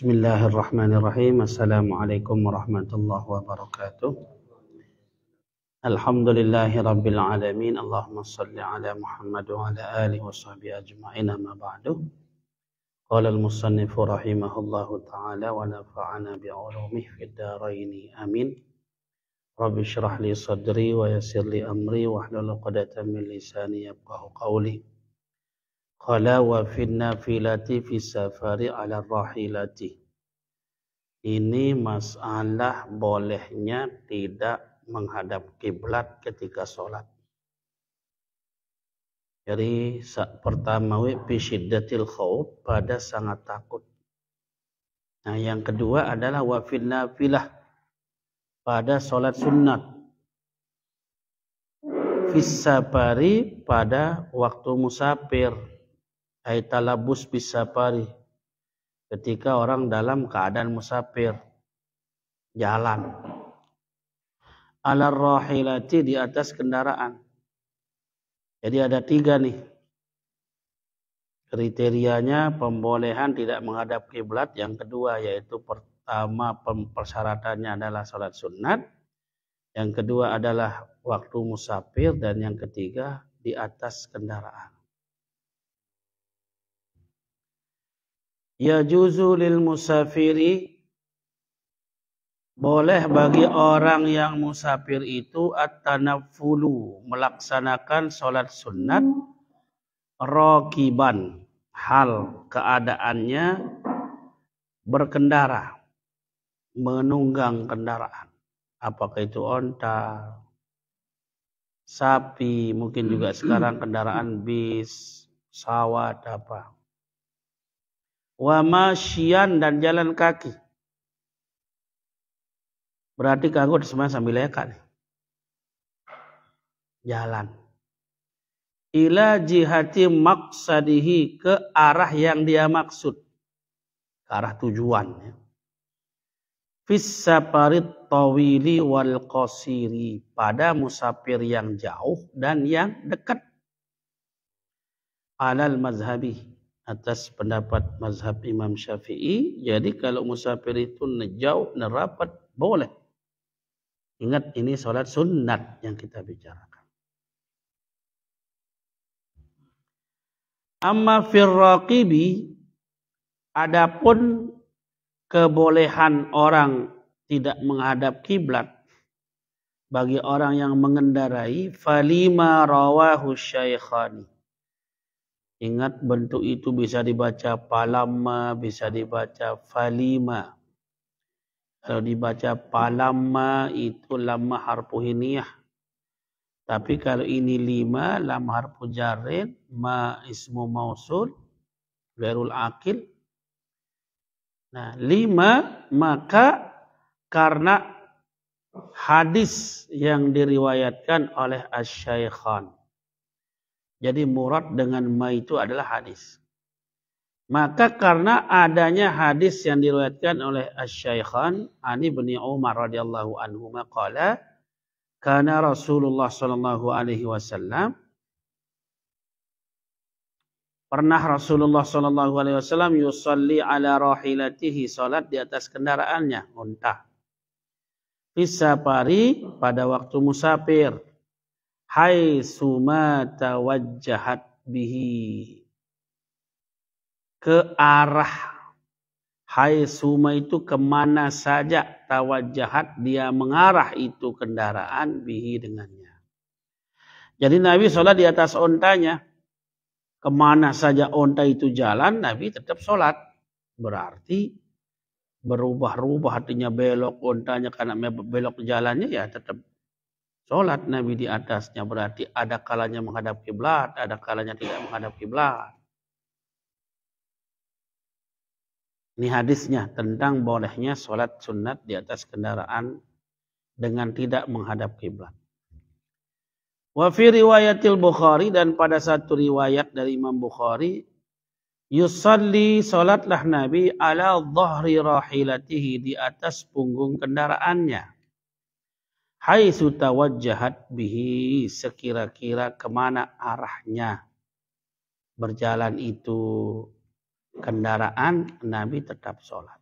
بسم الله الرحمن الرحيم السلام عليكم ورحمة الله وبركاته الحمد لله رب العالمين اللهم صل على محمد وعلى آله وصحبه أجمعين ما بعد قال المصنف رحمه الله تعالى ونفعنا بعلومه في الدارين آمين رب اشرح لي صدري ويسر لي أمري واحلل عقدة من لساني يفقه قولي Qala wa finna filati fisafari ala rahilati. Ini masalah bolehnya tidak menghadap kiblat ketika sholat. Jadi pertama bisyiddatil khawf pada sangat takut. Nah yang kedua adalah wafil filah pada sholat sunat. Fisabari pada waktu musafir aitalabus pari. ketika orang dalam keadaan musafir jalan alar rahilati di atas kendaraan jadi ada tiga nih kriterianya pembolehan tidak menghadap kiblat yang kedua yaitu pertama persyaratannya adalah sholat sunat yang kedua adalah waktu musafir dan yang ketiga di atas kendaraan ya lil musafiri boleh bagi orang yang musafir itu at-tanafulu melaksanakan sholat sunat rokiban hal keadaannya berkendara menunggang kendaraan apakah itu onta sapi mungkin juga sekarang kendaraan bis sawat apa wa masyian dan jalan kaki. Berarti kanggo semuanya sambil leka nih. Jalan. Ila jihati maksadihi ke arah yang dia maksud. Ke arah tujuan. parit ya. towili wal qasiri. Pada musafir yang jauh dan yang dekat. Alal mazhabi atas pendapat mazhab Imam Syafi'i. Jadi kalau musafir itu nejauh, nerapat, boleh. Ingat ini sholat sunat yang kita bicarakan. Amma firraqibi, adapun kebolehan orang tidak menghadap kiblat bagi orang yang mengendarai falima rawahu syaikhani Ingat bentuk itu bisa dibaca palama, bisa dibaca falima. Kalau dibaca palama itu lama harpu hiniyah. Tapi kalau ini lima, lama harpu jarin, ma ismu mausul, berul akil. Nah, lima, maka karena hadis yang diriwayatkan oleh asy jadi hmm. murad dengan ma itu adalah hadis. Maka karena adanya hadis yang diriwayatkan oleh Asy-Syaikhan Ani bin Umar radhiyallahu anhu maqala karena Rasulullah sallallahu alaihi wasallam pernah Rasulullah sallallahu alaihi wasallam yusalli ala rahilatihi salat di atas kendaraannya unta. Fisafari pada waktu musafir Hai suma wajahat bihi ke arah Hai suma itu kemana saja tawajahat dia mengarah itu kendaraan bihi dengannya. Jadi Nabi sholat di atas ontanya. Kemana saja onta itu jalan Nabi tetap sholat. Berarti berubah-ubah artinya belok ontanya karena belok jalannya ya tetap Sholat Nabi di atasnya berarti ada kalanya menghadap kiblat, ada kalanya tidak menghadap kiblat. Ini hadisnya tentang bolehnya sholat sunat di atas kendaraan dengan tidak menghadap kiblat. Wa fi riwayatil Bukhari dan pada satu riwayat dari Imam Bukhari yusalli solatlah Nabi ala dhahri rahilatihi di atas punggung kendaraannya. Hai tawajjahat bihi sekira-kira kemana arahnya berjalan itu kendaraan Nabi tetap sholat.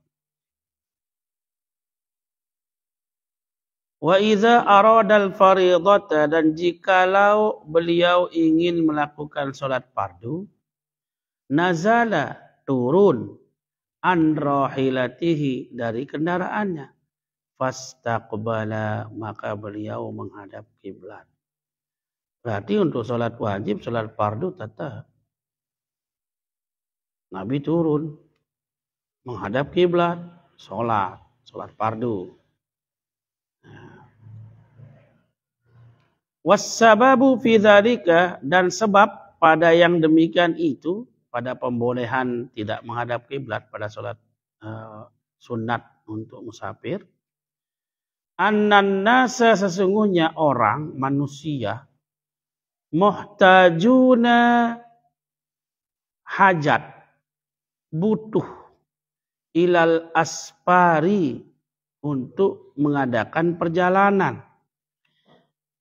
Wa iza aradal faridata dan jikalau beliau ingin melakukan sholat fardu, nazala turun an rahilatihi dari kendaraannya fastaqbala maka beliau menghadap kiblat. Berarti untuk sholat wajib, sholat fardu tetap. Nabi turun menghadap kiblat, sholat, sholat fardu. Nah. Wasababu fi dan sebab pada yang demikian itu pada pembolehan tidak menghadap kiblat pada sholat eh, sunat untuk musafir annan nasa sesungguhnya orang manusia muhtajuna hajat butuh ilal aspari untuk mengadakan perjalanan.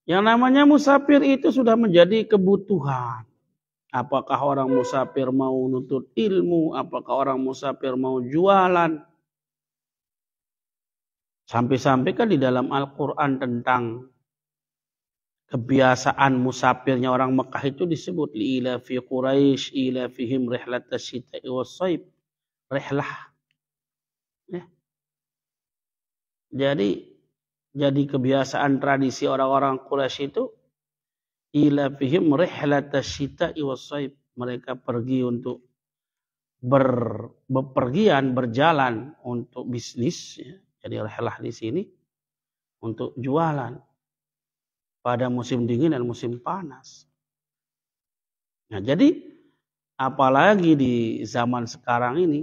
Yang namanya musafir itu sudah menjadi kebutuhan. Apakah orang musafir mau nuntut ilmu, apakah orang musafir mau jualan, Sampai-sampai kan di dalam Al-Quran tentang kebiasaan musafirnya orang Mekah itu disebut ila fi Quraisy ila fihim rihlat asyita'i was-saif rihlah ya. jadi jadi kebiasaan tradisi orang-orang Quraisy itu ila fihim rihlat asyita'i was mereka pergi untuk ber, bepergian berjalan untuk bisnis ya jadi lelah di sini untuk jualan pada musim dingin dan musim panas. Nah, jadi apalagi di zaman sekarang ini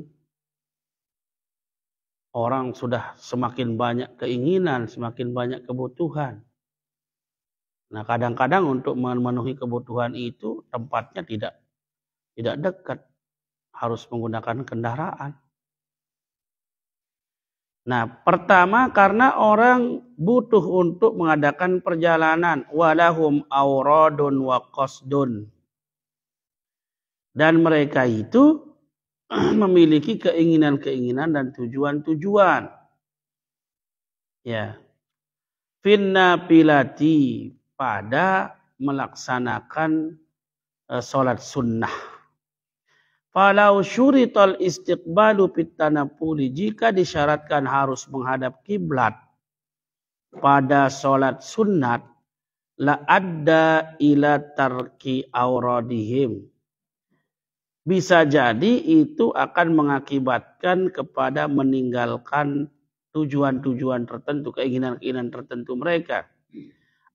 orang sudah semakin banyak keinginan, semakin banyak kebutuhan. Nah, kadang-kadang untuk memenuhi kebutuhan itu tempatnya tidak tidak dekat, harus menggunakan kendaraan. Nah, pertama karena orang butuh untuk mengadakan perjalanan. Walahum auradun wa qasdun. Dan mereka itu memiliki keinginan-keinginan dan tujuan-tujuan. Ya. Finna pilati pada melaksanakan uh, sholat sunnah. Falau syuritol istiqbalu puli jika disyaratkan harus menghadap kiblat pada sholat sunat la adda ila tarki auradihim. Bisa jadi itu akan mengakibatkan kepada meninggalkan tujuan-tujuan tertentu, keinginan-keinginan tertentu mereka.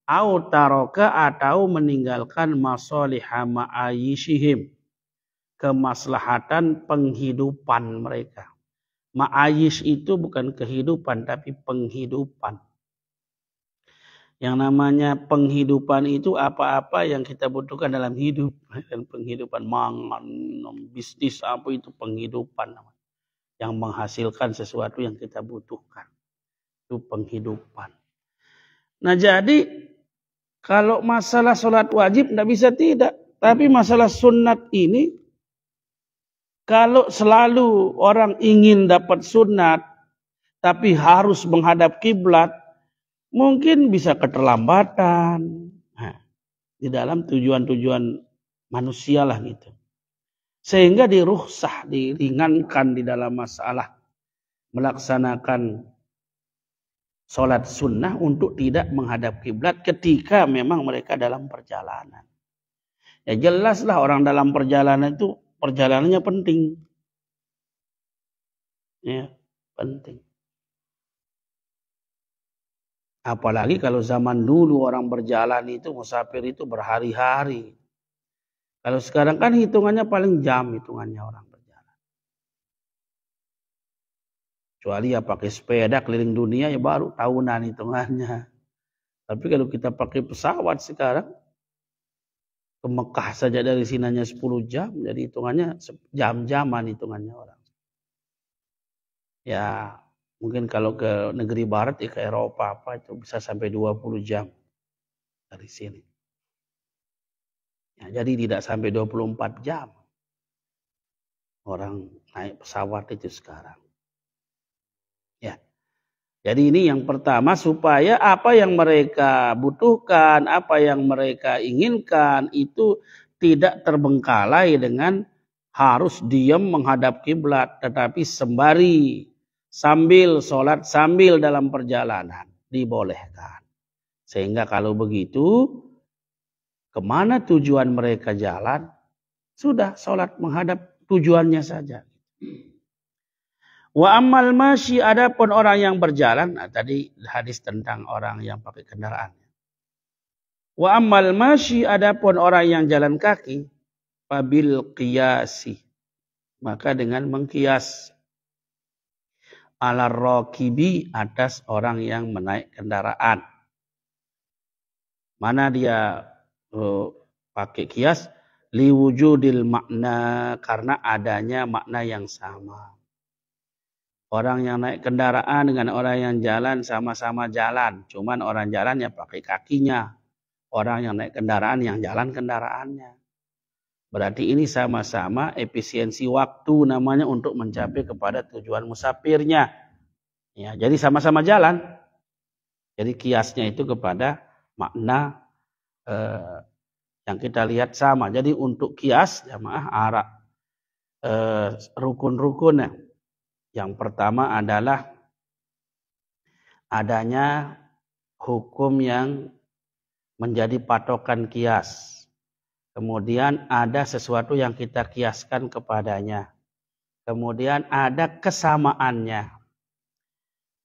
Au taroka atau meninggalkan masolihama ma'ayishihim kemaslahatan penghidupan mereka. Ma'ayis itu bukan kehidupan tapi penghidupan. Yang namanya penghidupan itu apa-apa yang kita butuhkan dalam hidup. Dan penghidupan mangan, bisnis apa itu penghidupan. Yang menghasilkan sesuatu yang kita butuhkan. Itu penghidupan. Nah jadi kalau masalah sholat wajib tidak bisa tidak. Tapi masalah sunat ini kalau selalu orang ingin dapat sunat, tapi harus menghadap kiblat, mungkin bisa keterlambatan. Nah, di dalam tujuan-tujuan manusialah lah gitu. Sehingga diruhsah, diringankan di dalam masalah melaksanakan sholat sunnah untuk tidak menghadap kiblat ketika memang mereka dalam perjalanan. Ya jelaslah orang dalam perjalanan itu perjalanannya penting. Ya, penting. Apalagi kalau zaman dulu orang berjalan itu musafir itu berhari-hari. Kalau sekarang kan hitungannya paling jam hitungannya orang berjalan. Kecuali ya pakai sepeda keliling dunia ya baru tahunan hitungannya. Tapi kalau kita pakai pesawat sekarang ke Mekah saja dari sinanya 10 jam jadi hitungannya jam-jaman hitungannya orang ya mungkin kalau ke negeri barat ya ke Eropa apa itu bisa sampai 20 jam dari sini ya, jadi tidak sampai 24 jam orang naik pesawat itu sekarang jadi ini yang pertama supaya apa yang mereka butuhkan, apa yang mereka inginkan itu tidak terbengkalai dengan harus diam menghadap kiblat tetapi sembari sambil sholat sambil dalam perjalanan dibolehkan. Sehingga kalau begitu kemana tujuan mereka jalan sudah sholat menghadap tujuannya saja. Wa amal masyi ada pun orang yang berjalan. Nah, tadi hadis tentang orang yang pakai kendaraan. Wa amal masyi ada pun orang yang jalan kaki. Fabil qiyasi. Maka dengan mengkias. Ala rokibi atas orang yang menaik kendaraan. Mana dia uh, pakai kias? Liwujudil makna karena adanya makna yang sama. Orang yang naik kendaraan dengan orang yang jalan sama-sama jalan. Cuman orang jalan yang pakai kakinya. Orang yang naik kendaraan yang jalan kendaraannya. Berarti ini sama-sama efisiensi waktu namanya untuk mencapai kepada tujuan musafirnya. Ya, jadi sama-sama jalan. Jadi kiasnya itu kepada makna eh, yang kita lihat sama. Jadi untuk kias jamaah arak eh, rukun-rukunnya yang pertama adalah adanya hukum yang menjadi patokan kias. Kemudian ada sesuatu yang kita kiaskan kepadanya. Kemudian ada kesamaannya.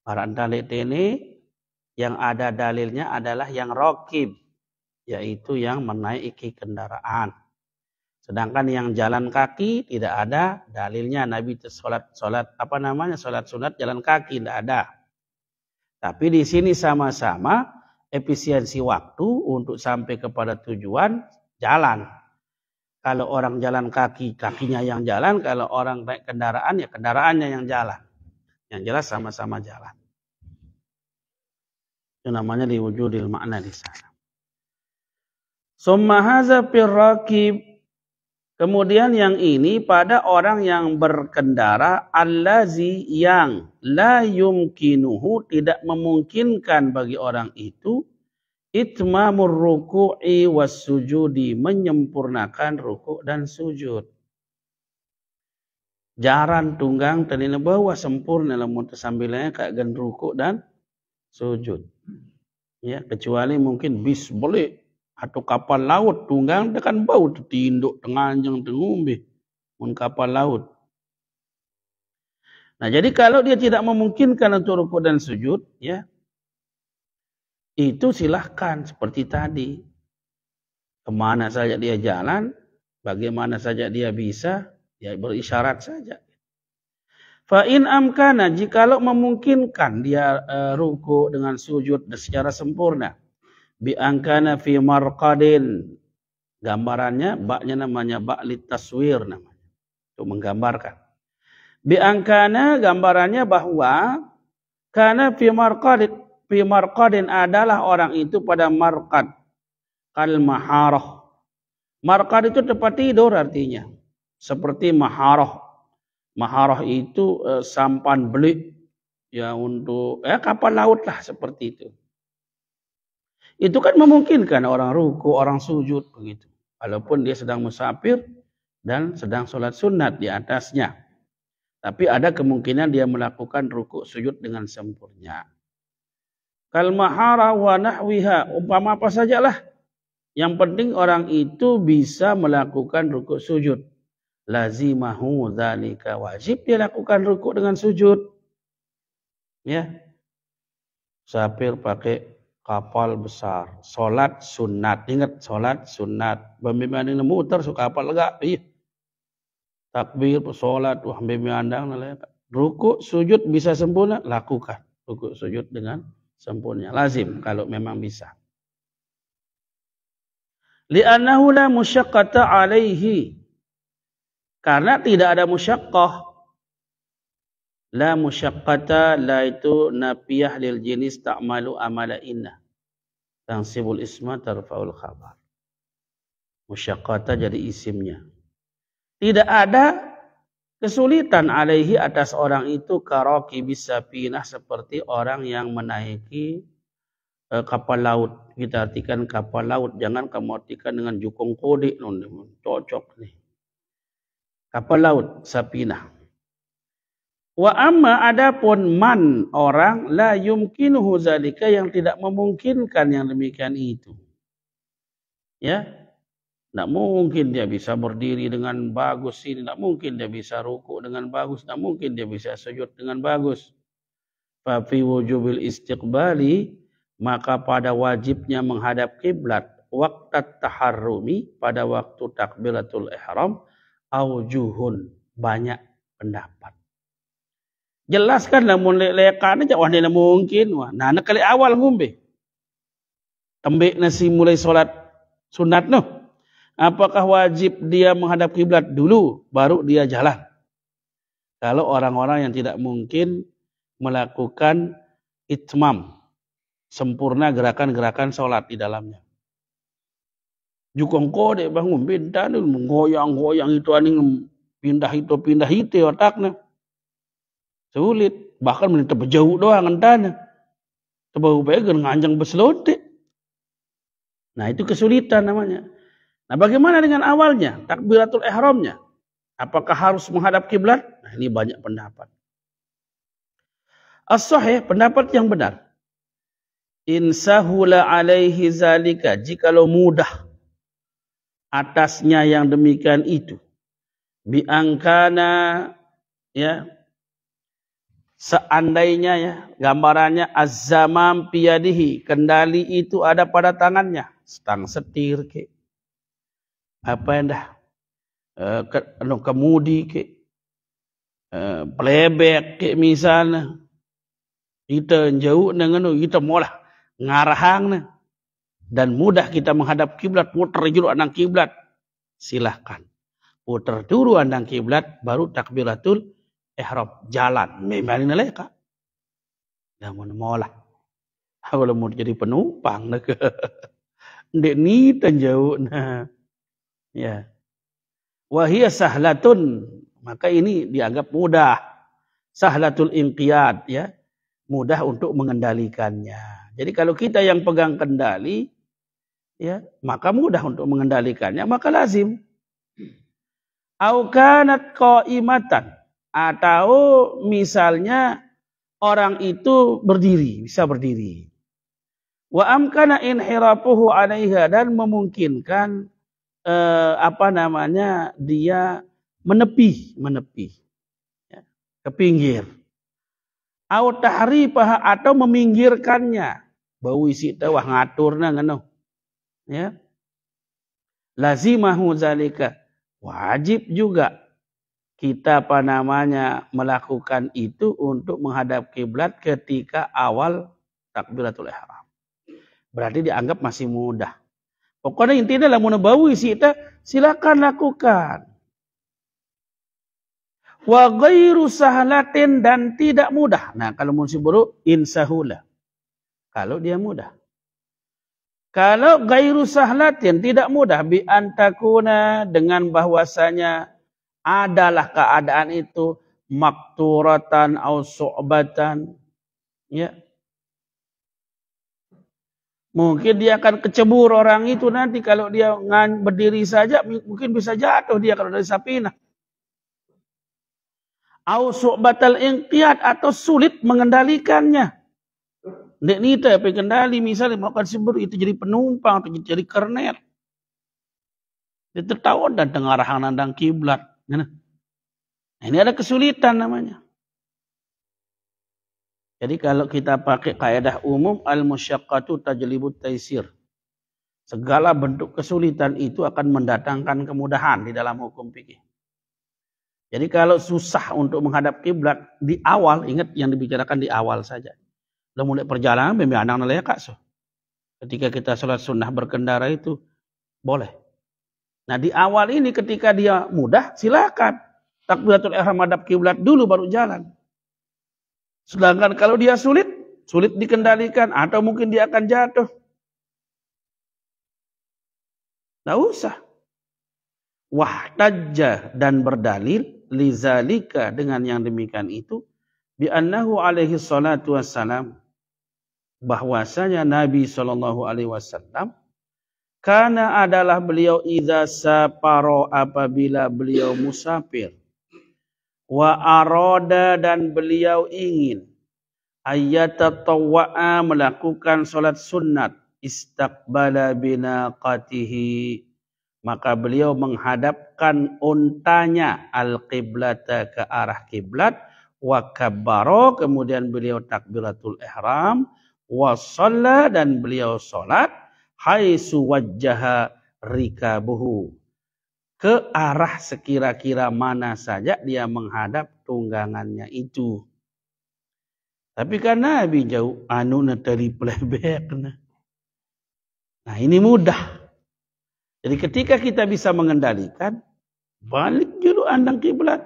Para dalil ini yang ada dalilnya adalah yang rokib, yaitu yang menaiki kendaraan. Sedangkan yang jalan kaki tidak ada dalilnya Nabi sholat sholat apa namanya sholat sunat jalan kaki tidak ada. Tapi di sini sama-sama efisiensi waktu untuk sampai kepada tujuan jalan. Kalau orang jalan kaki, kakinya yang jalan. Kalau orang naik kendaraan, ya kendaraannya yang jalan. Yang jelas sama-sama jalan. Itu namanya diwujudil makna di sana. Summa haza Kemudian yang ini pada orang yang berkendara allazi yang la yumkinuhu tidak memungkinkan bagi orang itu itmamur ruku'i was sujudi menyempurnakan rukuk dan sujud. Jaran tunggang tenila bahwa sempurna lamun sambilnya kayak gen rukuk dan sujud. Ya, kecuali mungkin bis boleh atau kapal laut tunggang dekan bau tinduk tenganjang tengumbe mun kapal laut nah jadi kalau dia tidak memungkinkan untuk rukuk dan sujud ya itu silahkan seperti tadi kemana saja dia jalan bagaimana saja dia bisa ya berisyarat saja Fa in amkana jikalau memungkinkan dia uh, eh, ruku dengan sujud secara sempurna bi angkana fi marqadin gambarannya baknya namanya bak litaswir namanya untuk menggambarkan bi gambarannya bahwa karena fi marqadin fi marqadin adalah orang itu pada marqad kal maharoh marqad itu tempat tidur artinya seperti maharoh maharoh itu eh, sampan belik ya untuk ya eh, kapal laut lah seperti itu itu kan memungkinkan orang ruku, orang sujud begitu. Walaupun dia sedang musafir dan sedang sholat sunat di atasnya. Tapi ada kemungkinan dia melakukan ruku sujud dengan sempurna. Kalmahara wa nahwiha. Umpama apa sajalah. Yang penting orang itu bisa melakukan ruku sujud. Lazimahu zalika wajib dia lakukan ruku dengan sujud. Ya. Sapir pakai kapal besar. Sholat sunat. Ingat sholat sunat. Bambimbi ini muter suka kapal lega. Iya. Takbir, sholat, wah bambimbi andang. Ruku, sujud bisa sempurna. Lakukan. Ruku, sujud dengan sempurna. Lazim kalau memang bisa. Li'annahu la musyakata alaihi. Karena tidak ada musyakkah. La musyakata la itu napiah lil jenis tak malu amala inna. Tansibul isma tarfaul khabar. Musyakata jadi isimnya. Tidak ada kesulitan alaihi atas orang itu karaki bisa pinah seperti orang yang menaiki eh, kapal laut. Kita artikan kapal laut. Jangan kamu artikan dengan jukung kodik. Cocok nih. Kapal laut, sapinah. Wa amma adapun man orang la yumkinuhu zalika yang tidak memungkinkan yang demikian itu. Ya. Tidak mungkin dia bisa berdiri dengan bagus ini, tidak mungkin dia bisa ruku dengan bagus, tidak mungkin dia bisa sujud dengan bagus. Fafi wujubil istiqbali maka pada wajibnya menghadap kiblat waktu taharrumi pada waktu takbiratul ihram aujuhun banyak pendapat Jelaskan namun lekan aja wah nila mungkin wah. Nah anak kali awal ngumbe. Tembik nasi mulai sholat sunat noh. Apakah wajib dia menghadap kiblat dulu baru dia jalan? Kalau orang-orang yang tidak mungkin melakukan itmam sempurna gerakan-gerakan sholat di dalamnya. Jukong kode bangun dan menggoyang-goyang itu aning pindah itu pindah itu otaknya. sulit bahkan menitip jauh doang entahnya terbau pegang nganjang beselotik nah itu kesulitan namanya nah bagaimana dengan awalnya takbiratul ihramnya apakah harus menghadap kiblat nah ini banyak pendapat as-sahih pendapat yang benar in sahula alaihi zalika jikalau mudah atasnya yang demikian itu biangkana ya Seandainya ya, gambarannya azamam piyadihi, kendali itu ada pada tangannya. Stang setir ke. Apa yang dah? E, ke, no, anu, kemudi ke. E, eh, plebek ke misalnya. Kita jauh dengan kita molah ngarahang dan mudah kita menghadap kiblat putar juru anang kiblat silahkan putar juru anang kiblat baru takbiratul ihram jalan mais bari na lay xa damon mola wala mau jadi penumpang nak ndek ni tan jauh nah ya hiya sahlatun maka ini dianggap mudah sahlatul inqiyad ya mudah untuk mengendalikannya jadi kalau kita yang pegang kendali ya maka mudah untuk mengendalikannya maka lazim au kanat qaimatan atau misalnya orang itu berdiri, bisa berdiri. Wa amkana inhirafuhu alaiha dan memungkinkan eh, apa namanya dia menepi, menepi ya, ke pinggir. Au tahrifaha atau meminggirkannya. Bau isi tawah ngaturna ngono. Ya. Lazimahu zalika. Wajib juga kita apa namanya melakukan itu untuk menghadap kiblat ketika awal takbiratul ihram. Berarti dianggap masih mudah. Pokoknya intinya lah sih kita silakan lakukan. Wa ghairu sahlatin dan tidak mudah. Nah kalau munsiburu insahula. Kalau dia mudah. Kalau ghairu sahlatin tidak mudah bi antakuna dengan bahwasanya adalah keadaan itu makturatan atau su'batan. Ya. Mungkin dia akan kecebur orang itu nanti kalau dia berdiri saja mungkin bisa jatuh dia kalau dari sapina. Au su'batal inqiyat atau sulit mengendalikannya. Nek nita kendali misalnya melakukan sibur itu jadi penumpang atau jadi kernet. Dia tertawa dan dengar nandang kiblat. Nah, nah. nah, ini ada kesulitan namanya. Jadi kalau kita pakai kaidah umum al-musyaqqatu tajlibut taisir. Segala bentuk kesulitan itu akan mendatangkan kemudahan di dalam hukum fikih. Jadi kalau susah untuk menghadap kiblat di awal, ingat yang dibicarakan di awal saja. Lalu mulai perjalanan memang anak nelayan Ketika kita sholat sunnah berkendara itu boleh. Nah di awal ini ketika dia mudah silakan takbiratul ihram hadap kiblat dulu baru jalan. Sedangkan kalau dia sulit, sulit dikendalikan atau mungkin dia akan jatuh. tidak usah. Wah tajah dan berdalil lizalika dengan yang demikian itu bi'annahu alaihi salatu wassalam bahwasanya Nabi Shallallahu alaihi wasallam Karena adalah beliau iza saparo apabila beliau musafir. Wa aroda dan beliau ingin. Ayat tawa'a melakukan solat sunat. Istakbala binaqatihi. Maka beliau menghadapkan untanya al-qiblata ke arah kiblat. Wa kabbaro. Kemudian beliau takbiratul ihram. Wa salla dan beliau solat. haitsu wajjaha rikabuhu ke arah sekira-kira mana saja dia menghadap tunggangannya itu. Tapi karena Nabi jauh anu dari plebek. Nah ini mudah. Jadi ketika kita bisa mengendalikan, balik dulu andang kiblat.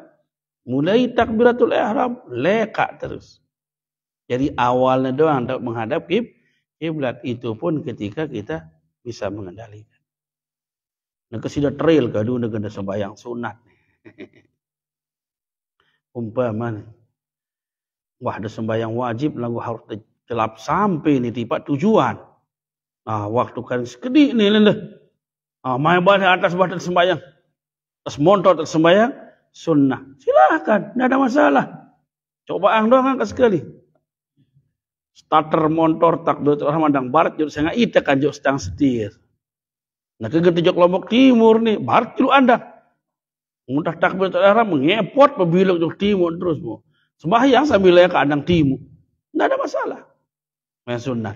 Mulai takbiratul ihram, leka terus. Jadi awalnya doang untuk menghadap kib, kiblat itu pun ketika kita bisa mengendalikan. Nah, kesudah trail ke dunia kena sembahyang sunat. Umpama Wah, ada sembahyang wajib lagu harus telap sampai ni tiba tujuan. Nah, waktu kan sekedik ni lah. Ah, main balik atas batas sembahyang. Atas montor atas sembahyang. Sunnah. Silakan. Tidak ada masalah. Coba ang doang kan sekali. starter motor tak dua orang mandang barat jauh saya ite kan jauh stang setir. Nah kegetu kelompok timur nih barat jauh anda. Mudah takbir orang mengepot pembilok jauh timur terus mau. Sembahyang sambil layak andang timur. Tidak ada masalah. Yang sunnah.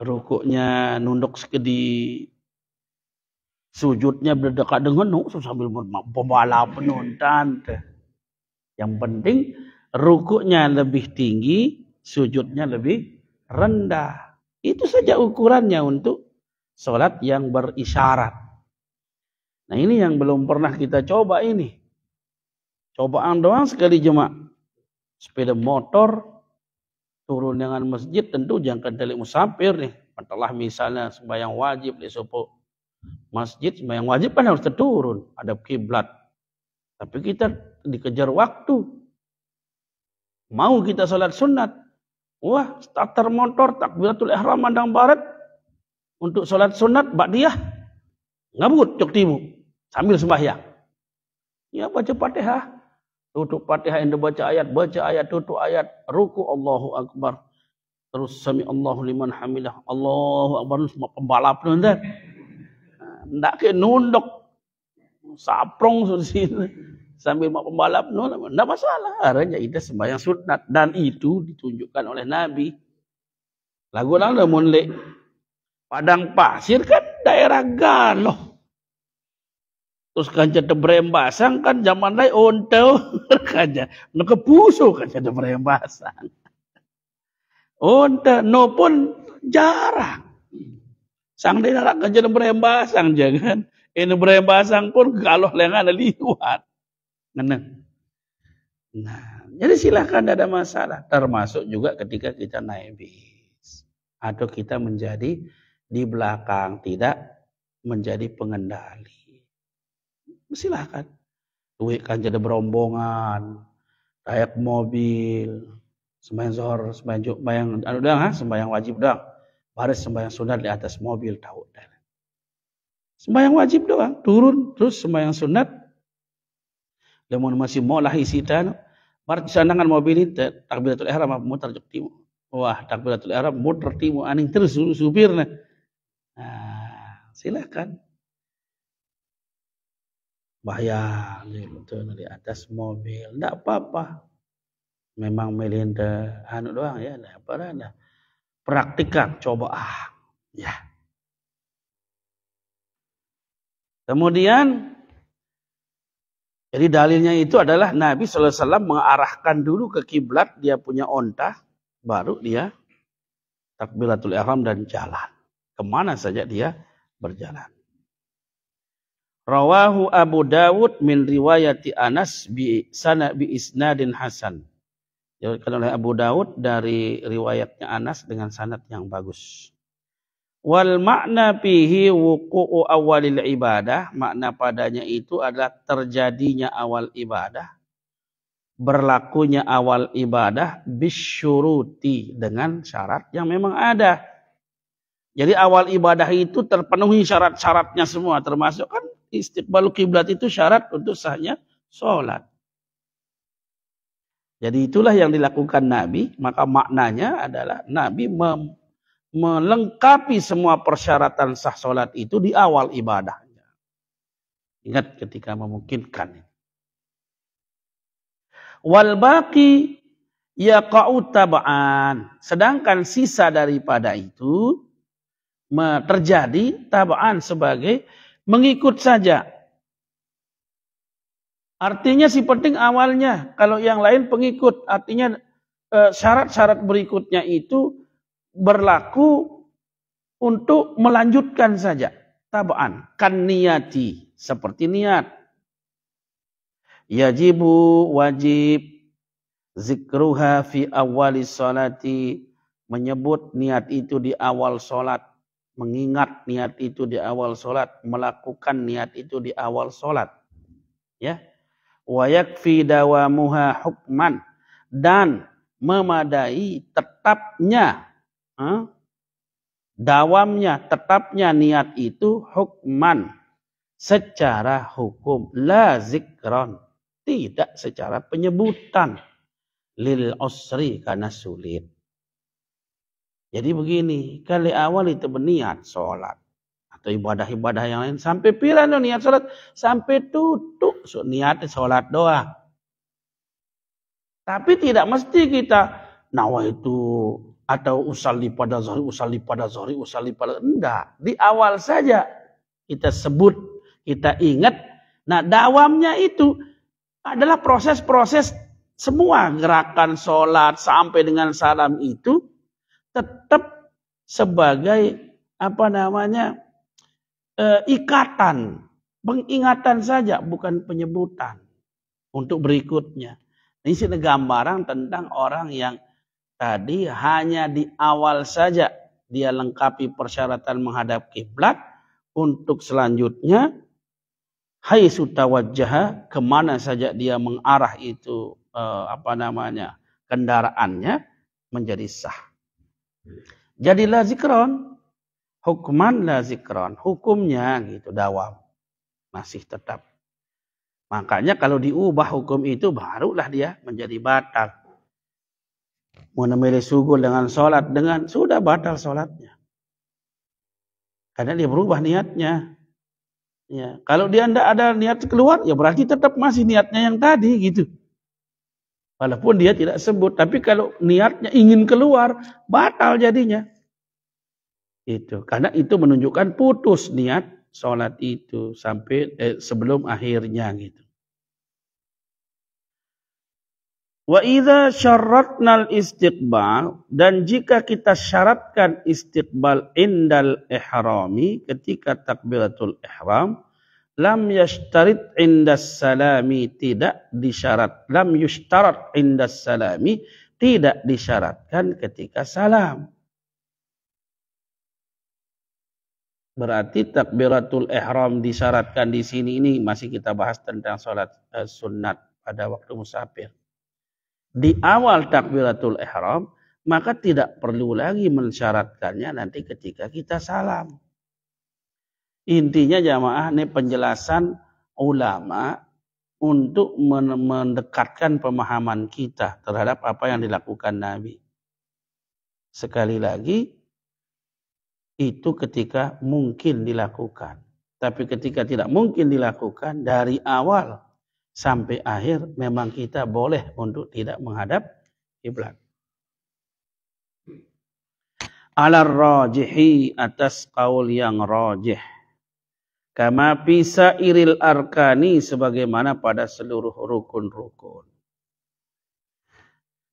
Rukuknya nunduk sekedi. Sujudnya berdekat dengan nu oh, sambil bermabalah penonton. Yang penting rukuknya lebih tinggi, sujudnya lebih rendah. Itu saja ukurannya untuk sholat yang berisyarat. Nah ini yang belum pernah kita coba ini. Cobaan doang sekali cuma sepeda motor turun dengan masjid tentu jangan dari musafir nih. Setelah misalnya sembahyang wajib di sopo masjid sembahyang wajib kan harus terturun ada kiblat. Tapi kita dikejar waktu Mau kita solat sunat. Wah, starter motor takbiratul ihram mandang barat. Untuk solat sunat, bakdiah. Ngabut, cok timu, Sambil sembahyang. Ya, baca fatihah, Tutup fatihah, yang baca ayat. Baca ayat, tutup ayat. Ruku Allahu Akbar. Terus sami Allahu liman hamilah. Allahu Akbar. Semua pembalap. Tidak ke nunduk. Saprong susah. sambil mau pembalap, no, tidak masalah. Arahnya itu sembahyang sunat. Dan itu ditunjukkan oleh Nabi. Lagu lalu munle. Padang pasir kan daerah galoh. Terus kanca tebrembasang kan zaman lain ontel oh, oh, kerja, No kan kanca tebrembasang. Ontel oh, no pun jarang. Sang daerah kanca tebrembasang jangan. Ini eh, berembasang pun galoh lengan liwat. Nah, jadi silahkan ada masalah. Termasuk juga ketika kita naik bis. Atau kita menjadi di belakang. Tidak menjadi pengendali. Silahkan. Duit kan jadi berombongan. Kayak mobil. Sembahyang zuhur, sembahyang sembahyang aduh dah, sembahyang wajib dong, Baris sembahyang sunat di atas mobil tahu. Sembahyang wajib doang, turun terus sembahyang sunat lamun masih mau maulah dan mar kan mobil itu takbiratul ihram muter jok timu wah takbiratul ihram muter timu aning terus supirna nah, silakan bayang ya, di atas mobil tidak apa-apa memang melinda anu doang ya nah, apa ada praktikan coba ah ya kemudian jadi dalilnya itu adalah Nabi SAW mengarahkan dulu ke kiblat dia punya onta, baru dia takbiratul ihram dan jalan. Kemana saja dia berjalan. Rawahu Abu Dawud min riwayati Anas bi sana bi isnadin hasan. Diriwayatkan oleh Abu Dawud dari riwayatnya Anas dengan sanad yang bagus. Wal makna pihi wuku'u awalil ibadah. Makna padanya itu adalah terjadinya awal ibadah. Berlakunya awal ibadah bisyuruti. Dengan syarat yang memang ada. Jadi awal ibadah itu terpenuhi syarat-syaratnya semua. Termasuk kan istiqbal kiblat itu syarat untuk sahnya sholat. Jadi itulah yang dilakukan Nabi. Maka maknanya adalah Nabi mem melengkapi semua persyaratan sah sholat itu di awal ibadahnya. Ingat ketika memungkinkan. Wal baqi yaqa'u taba'an. Sedangkan sisa daripada itu terjadi taba'an sebagai mengikut saja. Artinya si penting awalnya, kalau yang lain pengikut, artinya e, syarat-syarat berikutnya itu berlaku untuk melanjutkan saja. Tabaan. Kan niyati. Seperti niat. Yajibu wajib zikruha fi awali salati. Menyebut niat itu di awal solat. Mengingat niat itu di awal solat. Melakukan niat itu di awal solat. Ya. Wa yakfi dawamuha hukman. Dan memadai tetapnya dawamnya, tetapnya niat itu hukman. Secara hukum. La zikron. Tidak secara penyebutan. Lil osri karena sulit. Jadi begini, kali awal itu berniat sholat. Atau ibadah-ibadah yang lain. Sampai pilihan niat sholat. Sampai tutup so, niat sholat doa. Tapi tidak mesti kita. Nawa itu atau usali pada zohri, usali pada zohri, usali pada enggak. Di awal saja kita sebut, kita ingat. Nah, dawamnya itu adalah proses-proses semua gerakan sholat sampai dengan salam itu tetap sebagai apa namanya e, ikatan pengingatan saja bukan penyebutan untuk berikutnya ini sini gambaran tentang orang yang tadi hanya di awal saja dia lengkapi persyaratan menghadap kiblat untuk selanjutnya hai sutawajjaha kemana saja dia mengarah itu eh, apa namanya kendaraannya menjadi sah. Jadilah zikron, hukumanlah la zikron, hukumnya gitu dawam masih tetap. Makanya kalau diubah hukum itu barulah dia menjadi batal. Mau memilih sugul dengan sholat dengan sudah batal sholatnya karena dia berubah niatnya ya kalau dia tidak ada niat keluar ya berarti tetap masih niatnya yang tadi gitu walaupun dia tidak sebut tapi kalau niatnya ingin keluar batal jadinya itu karena itu menunjukkan putus niat sholat itu sampai eh, sebelum akhirnya gitu Wa idza syaratnal istiqbal dan jika kita syaratkan istiqbal indal ihrami ketika takbiratul ihram lam yashtarit indas salami tidak disyarat lam yushtarat indas salami tidak disyaratkan ketika salam. Berarti takbiratul ihram disyaratkan di sini ini masih kita bahas tentang sholat eh, sunat pada waktu musafir di awal takbiratul ihram, maka tidak perlu lagi mensyaratkannya nanti ketika kita salam. Intinya jamaah ini penjelasan ulama untuk mendekatkan pemahaman kita terhadap apa yang dilakukan Nabi. Sekali lagi, itu ketika mungkin dilakukan. Tapi ketika tidak mungkin dilakukan, dari awal sampai akhir memang kita boleh untuk tidak menghadap kiblat. Alar rajihi atas kaul yang rajih. Kama bisa iril arkani sebagaimana pada seluruh rukun-rukun.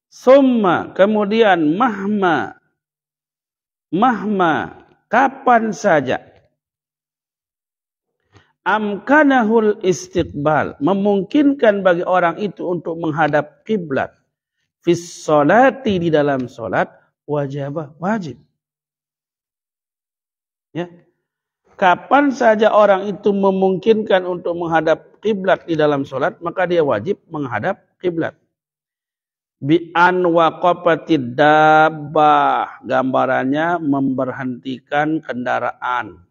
Summa kemudian mahma mahma kapan saja amkanahul istiqbal memungkinkan bagi orang itu untuk menghadap kiblat fis salati di dalam solat wajib wajib ya kapan saja orang itu memungkinkan untuk menghadap kiblat di dalam solat maka dia wajib menghadap kiblat bi an waqafatid dabbah gambarannya memberhentikan kendaraan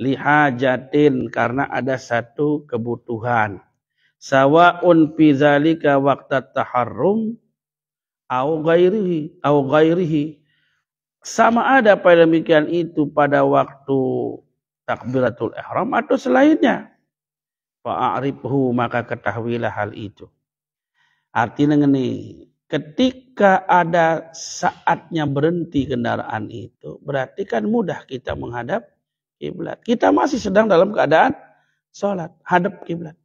lihajatin karena ada satu kebutuhan. Sawaun fi dzalika waktu taharrum au ghairihi au ghairihi. Sama ada pada demikian itu pada waktu takbiratul ihram atau selainnya. Fa'arifhu maka ketahuilah hal itu. Artinya ini, ketika ada saatnya berhenti kendaraan itu, berarti kan mudah kita menghadap kiblat. Kita masih sedang dalam keadaan sholat, hadap kiblat.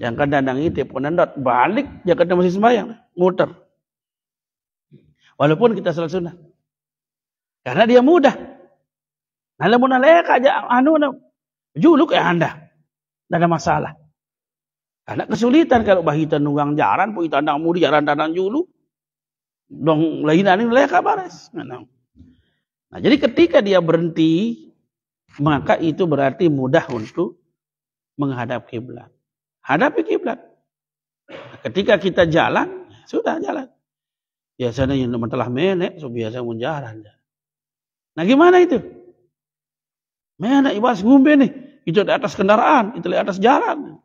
Yang kadang tiap nendot balik, Yang kadang masih sembahyang, muter. Walaupun kita sholat sunnah. Karena dia mudah. Nalamun alaika aja anu juluk ya anda. Tidak ada masalah. Karena kesulitan kalau bahita nunggang jaran, itu anak mudi jaran tanah julu. Dong lain aning leka bares. Nah, jadi ketika dia berhenti maka itu berarti mudah untuk menghadap kiblat. Hadapi kiblat. ketika kita jalan, sudah jalan. Biasanya yang telah menek, so biasa menjalan. Nah gimana itu? Menek ibas ngumbe nih. Itu di atas kendaraan, itu di atas jalan.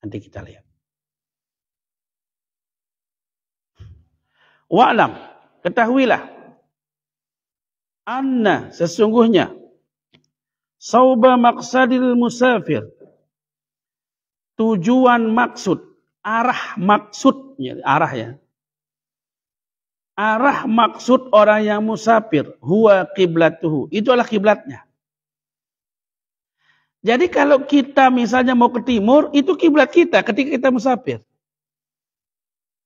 Nanti kita lihat. Wa'lam, ketahuilah. Anna, sesungguhnya. Sauba maksadil musafir. Tujuan maksud. Arah maksudnya. Arah ya. Arah maksud orang yang musafir. Huwa kiblatuhu. adalah kiblatnya. Jadi kalau kita misalnya mau ke timur, itu kiblat kita ketika kita musafir.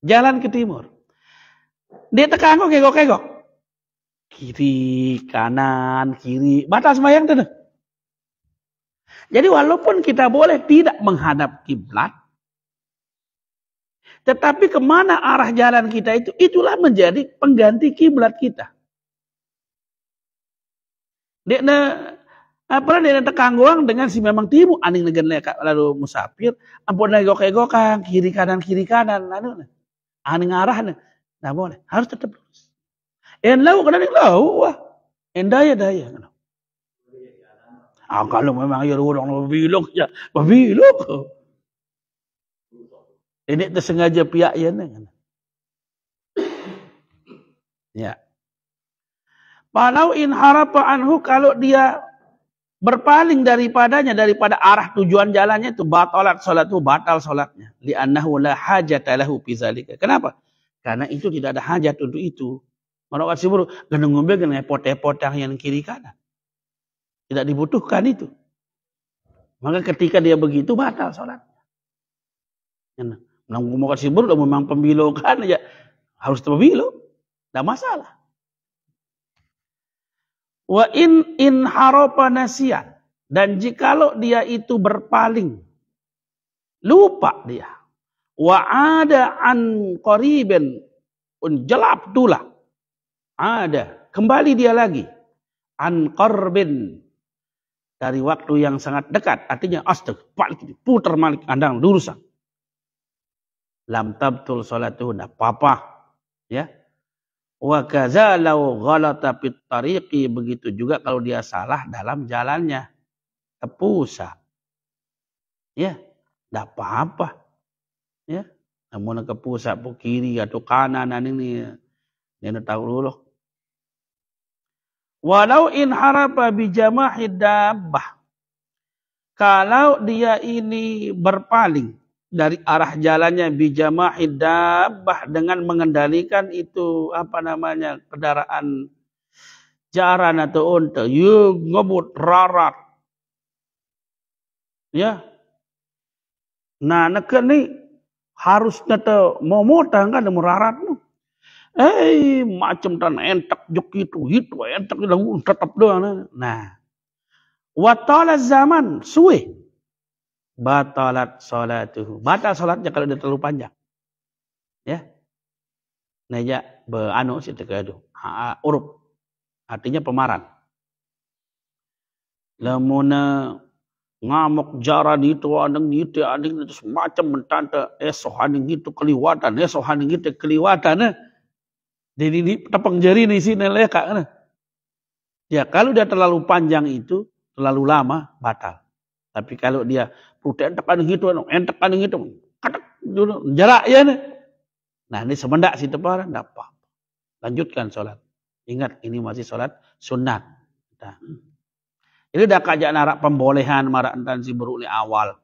Jalan ke timur. Dia tekan kok kegok-kegok. Kiri, kanan, kiri. Batas mayang tuh. Jadi walaupun kita boleh tidak menghadap kiblat, tetapi kemana arah jalan kita itu, itulah menjadi pengganti kiblat kita. Dekna apa dekna tekangguang dengan si memang timu aning negan lalu musafir, ampun lagi gokek-gokang, kiri kanan kiri kanan, lalu aning arah nah boleh, harus tetap lurus. En lau kadang lau, wah, en daya daya. Ah, kalau memang ia orang berbilok ya, berbilok. Ini tersengaja pihak ya ni. Ya. Kalau in harapa anhu kalau dia berpaling daripadanya daripada arah tujuan jalannya itu batalat salat itu batal salatnya. Li'annahu la hajata lahu bizalika. Kenapa? Karena itu tidak ada hajat untuk itu. Mana wajib gandeng ngombe gandeng epot-epot yang kiri kanan. Tidak dibutuhkan itu. Maka ketika dia begitu batal sholatnya. Nah, Menanggung mau kasih buruk, memang pembilokan ya harus terbilo. Tidak masalah. Wa in in haropa nasian. Dan jikalau dia itu berpaling. Lupa dia. Wa ada an koriben jelap tulah. Ada. Kembali dia lagi. An korbin dari waktu yang sangat dekat. Artinya astagfirullahaladzim, balik putar malik andang lurusan. Lam tabtul salatuhu itu apa-apa ya. Wa kazalau ghalata tapi tariqi begitu juga kalau dia salah dalam jalannya. Kepusa. Ya, tidak apa-apa. Ya, namun pusat, po kiri atau kanan nah ini. Ini tahu dulu Walau in harafa bijamahi dabbah. Kalau dia ini berpaling dari arah jalannya bijamahi dabbah dengan mengendalikan itu apa namanya kendaraan jaran atau unta, ngebut rarat. Ya. Nah, nek ini harusnya mau motang kan meraratmu. Eh, macam tak entak joki itu, itu entak lagu tetap doa. Nah. Watala zaman, suwe. Batalat solat solatuhu. Batal solatnya kalau dia terlalu panjang. Ya. Naja beranu si tu. Urup. Artinya pemaran. Lamuna ngamuk di itu aneng itu ada aneng itu semacam mentanda esok aneng itu keliwatan esok aneng itu keliwatan eh. Jadi di tepeng jari di sini lekak. Ya, nah. Ya kalau dia terlalu panjang itu, terlalu lama, batal. Tapi kalau dia putih entekan gitu, anu, entekan gitu, katak dulu, jarak ya. Nah, nah ini semendak si tebaran, nah, enggak apa. Lanjutkan sholat. Ingat ini masih sholat sunat. Nah. Ini dah kajak narak pembolehan marak entan si beruli awal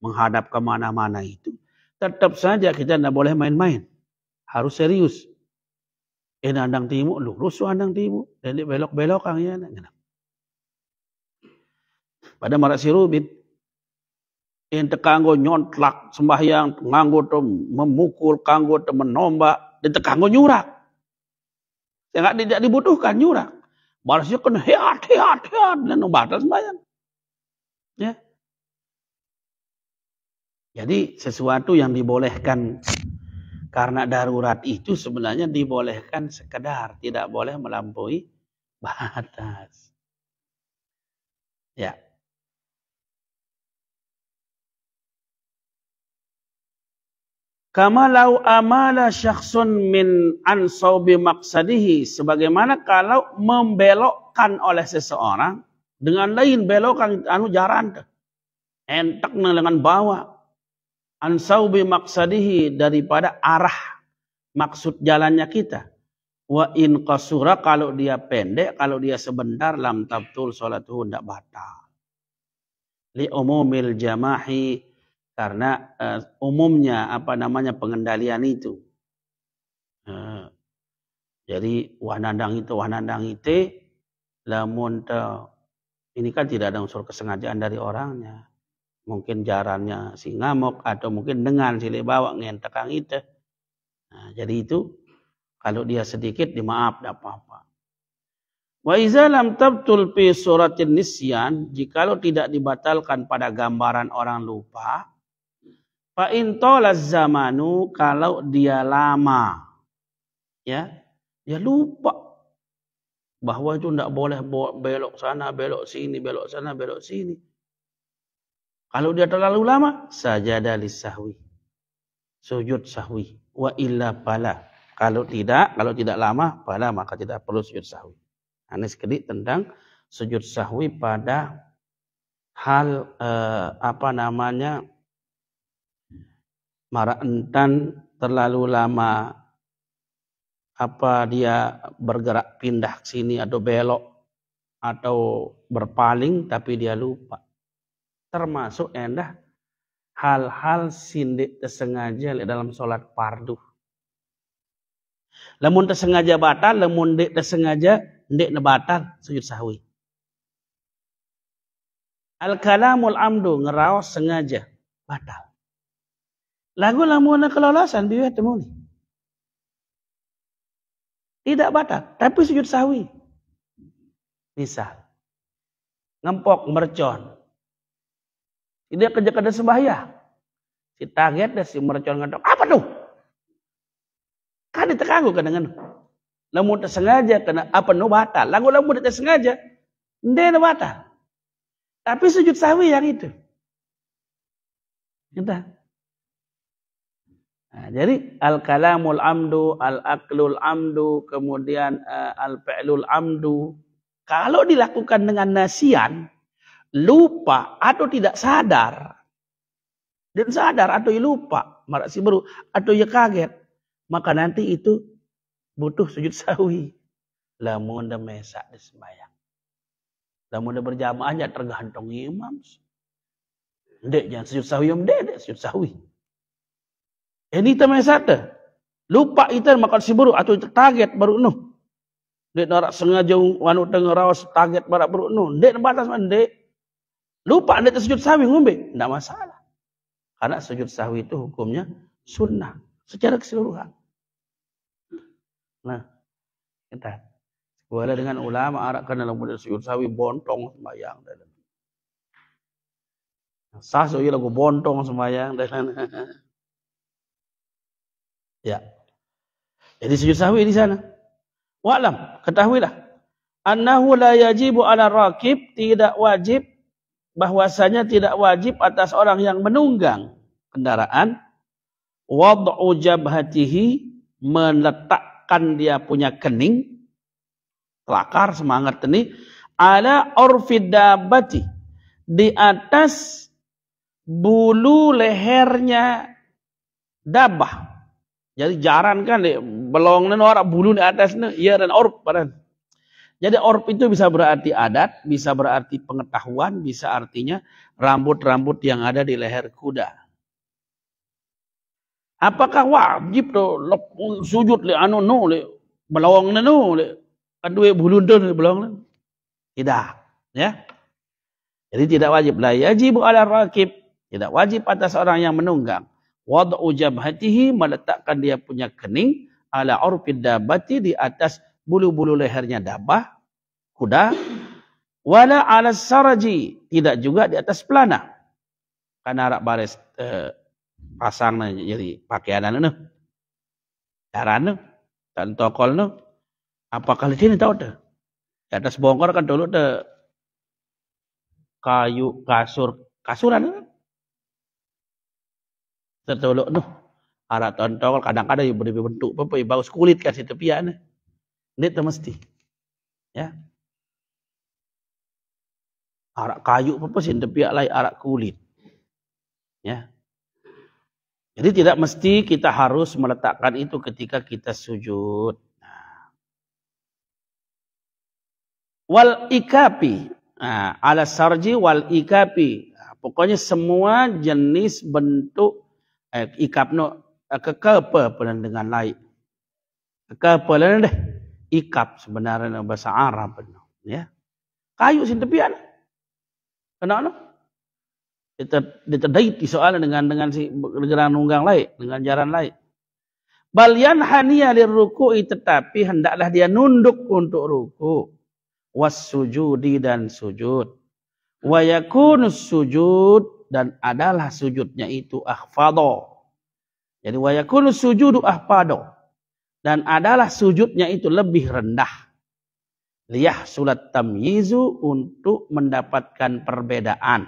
menghadap kemana-mana itu. Tetap saja kita tidak boleh main-main. Harus serius. Ina eh, andang timo, lurus tu andang timo. Dali belok-belok ang ya, Pada marak si Rubin, yang tekanggo nyontlak sembahyang, nganggo to memukul, kanggo to menombak, dan tekanggo nyurak. Yang tidak dibutuhkan nyurak. Marak si kena hiat, hiat, hiat, dan nombatan sembahyang. Ya. Jadi sesuatu yang dibolehkan Karena darurat itu sebenarnya dibolehkan sekedar, tidak boleh melampaui batas. Ya. Kama lau amala syakhsun min ansaubi maqsadihi. Sebagaimana kalau membelokkan oleh seseorang. Dengan lain belokan anu jaran. Entak dengan bawah ansaubi maksadihi daripada arah maksud jalannya kita. Wa in kasura kalau dia pendek, kalau dia sebentar lam tabtul salatuhu tidak batal. Li umumil jamahi karena uh, umumnya apa namanya pengendalian itu. Uh, jadi wanandang itu wanandang itu lamun ini kan tidak ada unsur kesengajaan dari orangnya mungkin jarannya si ngamuk atau mungkin dengan sile bawa ngentekang itu nah, jadi itu kalau dia sedikit dimaaf tidak apa-apa wa iza lam tabtul fi suratin nisyan jikalau tidak dibatalkan pada gambaran orang lupa fa in zamanu kalau dia lama ya ya lupa bahwa itu tidak boleh belok sana belok sini belok sana belok sini kalau dia terlalu lama, sajadah sahwi. Sujud sahwi. Wa illa pala. Kalau tidak, kalau tidak lama, pala maka tidak perlu sujud sahwi. Nah, ini sedikit tentang sujud sahwi pada hal eh, apa namanya marak entan terlalu lama apa dia bergerak pindah ke sini atau belok atau berpaling tapi dia lupa termasuk endah hal-hal sindik tersengaja dalam sholat fardu. Lemun tersengaja batal, lemun dek tersengaja dek ne batal sujud sahwi. Al kalamul amdu ngeraos sengaja batal. Lagu lamun kelolosan biwe temu ni. Tidak batal, tapi sujud sahwi. Misal ngempok mercon, ini kerja kerja sembahyang. Si target dan si mercon ngadok. Apa tu? Kan diterangku kan dengan. Lamu tak sengaja kena apa nu batal. Lagu lamu tak sengaja. Ndak nu batal. Tapi sujud sahwi yang itu. Kita. Nah, jadi al-kalamul amdu, al-aklul amdu, kemudian uh, al-fi'lul amdu. Kalau dilakukan dengan nasian, lupa atau tidak sadar. Dan sadar atau ya lupa, si baru atau ia ya kaget, maka nanti itu butuh sujud sawi. Lamun da mesak di sembahyang. Lamun da berjamaahnya tergantung imam. Dek jangan sujud sawi om dek, dek sujud sawi. Ini eh, kita mesata. Lupa itu maka si baru atau target baru nuh. Dek narak sengaja wanu tengah rawas target barak baru nuh. Dek batas dek Lupa anda tersujud sahwi ngombe, tidak masalah. Karena sujud sahwi itu hukumnya sunnah secara keseluruhan. Nah, kita boleh dengan ulama arahkan dalam mulut sujud sahwi bontong semayang dan sah sujud lagu bontong semayang dan ya. Jadi sujud sahwi di sana. Wa'lam, ketahuilah. Annahu la yajibu ala rakib, tidak wajib bahwasanya tidak wajib atas orang yang menunggang kendaraan wad'u jabhatihi meletakkan dia punya kening lakar semangat ini ala orfidabati di atas bulu lehernya dabah jadi jaran kan belong orang bulu di atas ya dan orf padan jadi orb itu bisa berarti adat, bisa berarti pengetahuan, bisa artinya rambut-rambut yang ada di leher kuda. Apakah wajib tu sujud li anu nu li belawang nu li aduwe bulundun li belawang Tidak, ya. Jadi tidak wajib la yajibu ala rakib, tidak wajib atas orang yang menunggang. Wad'u jabhatihi meletakkan dia punya kening ala urfid dabati di atas bulu-bulu lehernya dabah, kuda. Wala ala saraji, tidak juga di atas pelana. Karena arak baris eh, pasang jadi pakaian anu. daran anu, dan tokol anu. Apa kali ini tahu dah? Di atas bongkar kan dulu dah kayu kasur kasuran tertolok nuh arah tontol kadang-kadang ibu lebih bentuk apa ibu bagus kulit kasih tepian nih dia tak mesti. Ya. Arak kayu apa pun sini. Tapi lain arak kulit. Ya. Jadi tidak mesti kita harus meletakkan itu ketika kita sujud. Wal ikapi. Nah, ala sarji wal ikapi. Nah, pokoknya semua jenis bentuk eh, ikap no eh, dengan lain. Kekepe lain deh ikap sebenarnya bahasa Arab ya. Kayu sin tepian. Kenapa? No? di soalnya dengan dengan si gerang nunggang lain, dengan jaran lain. Balian hania lirruku'i tetapi hendaklah dia nunduk untuk ruku. Was sujudi dan sujud. Wayakun sujud dan adalah sujudnya itu ahfadu. Jadi wayakun sujudu ahfadu. dan adalah sujudnya itu lebih rendah. Liyah sulat tamyizu untuk mendapatkan perbedaan.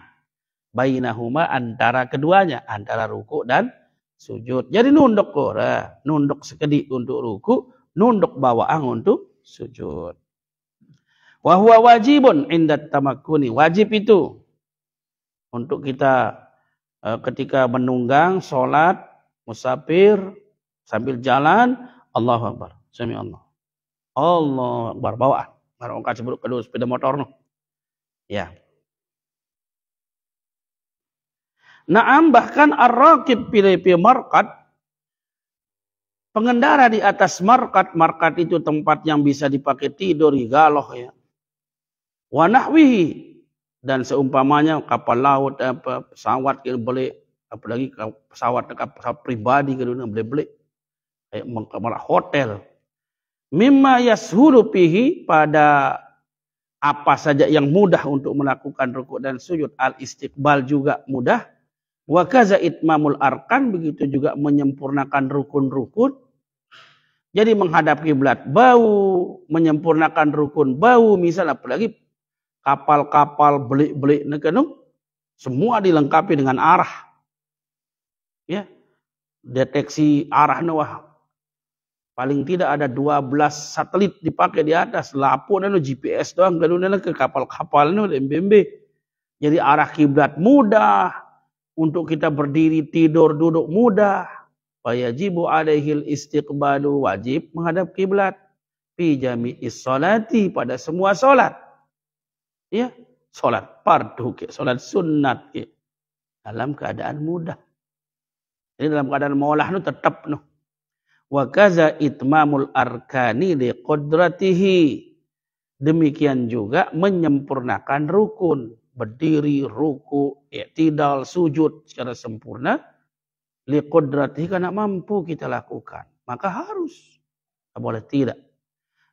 Bainahuma antara keduanya. Antara ruku dan sujud. Jadi nunduk kura. Nunduk sekedik untuk ruku. Nunduk bawaan untuk sujud. Wahuwa wajibun indat tamakuni. Wajib itu. Untuk kita eh, ketika menunggang, sholat, musafir, sambil jalan Allahu Akbar. Sami Allah. Allah Akbar. Bawaan. Barang kaca buruk kedua sepeda motor no. Ya. Naam bahkan ar-rakib pilih-pilih markat. Pengendara di atas markat. Markat itu tempat yang bisa dipakai tidur, galoh ya. Wanahwihi. Dan seumpamanya kapal laut, apa, pesawat, beli. Apalagi pesawat, pesawat pribadi, beli-beli kamar hotel. Mimma yashuru fihi pada apa saja yang mudah untuk melakukan rukuk dan sujud. Al istiqbal juga mudah. Wa kaza itmamul arkan begitu juga menyempurnakan rukun-rukun. Jadi menghadap kiblat bau, menyempurnakan rukun bau, misal apalagi kapal-kapal belik-belik nekenung semua dilengkapi dengan arah. Ya. Deteksi arah wah Paling tidak ada 12 satelit dipakai di atas. Lapo nano GPS doang. Lalu ke kapal-kapal nano MBMB. Jadi arah kiblat mudah. Untuk kita berdiri, tidur, duduk mudah. Wajibu alaihil istiqbalu wajib menghadap kiblat. Fi jami solati pada semua solat. Ya, solat pardu ke, solat sunat ke. Dalam keadaan mudah. Ini dalam keadaan maulah nu tetap nu. Wa kaza itmamul arkani li qudratihi. Demikian juga menyempurnakan rukun. Berdiri, ruku, iktidal, sujud secara sempurna. Li qudratihi karena mampu kita lakukan. Maka harus. Tak boleh tidak.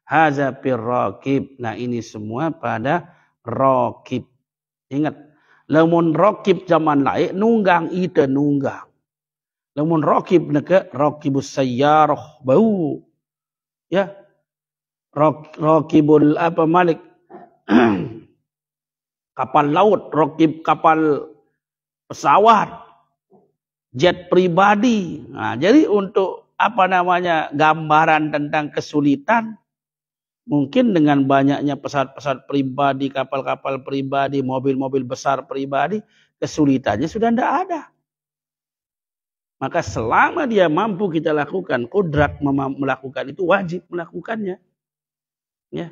Haza rakib. Nah ini semua pada rakib. Ingat. Lamun rakib zaman lain nunggang itu nunggang. Namun rokib neke rokibus sayyaroh bau. Ya. rokibul apa Malik? kapal laut, rokib kapal pesawat, jet pribadi. Nah, jadi untuk apa namanya gambaran tentang kesulitan mungkin dengan banyaknya pesawat-pesawat pribadi, kapal-kapal pribadi, mobil-mobil besar pribadi, kesulitannya sudah tidak ada. Maka selama dia mampu kita lakukan, kodrat melakukan itu wajib melakukannya. Ya.